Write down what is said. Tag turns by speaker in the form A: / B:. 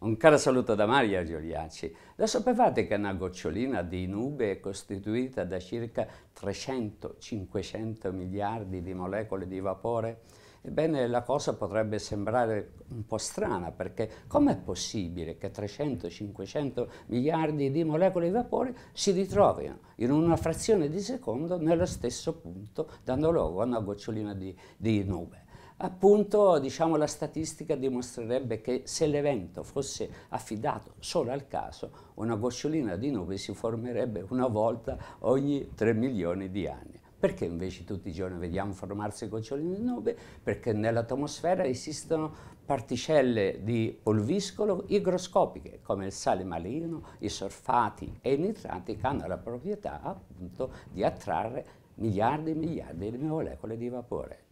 A: Un caro saluto da Maria Giuliacci. Lo sapevate che una gocciolina di nube è costituita da circa 300-500 miliardi di molecole di vapore? Ebbene, la cosa potrebbe sembrare un po' strana, perché com'è possibile che 300-500 miliardi di molecole di vapore si ritrovino in una frazione di secondo nello stesso punto, dando luogo a una gocciolina di, di nube? appunto diciamo, la statistica dimostrerebbe che se l'evento fosse affidato solo al caso, una gocciolina di nube si formerebbe una volta ogni 3 milioni di anni. Perché invece tutti i giorni vediamo formarsi goccioline di nube? Perché nell'atmosfera esistono particelle di polviscolo igroscopiche, come il sale marino, i sorfati e i nitrati, che hanno la proprietà appunto di attrarre miliardi e miliardi di molecole di vapore.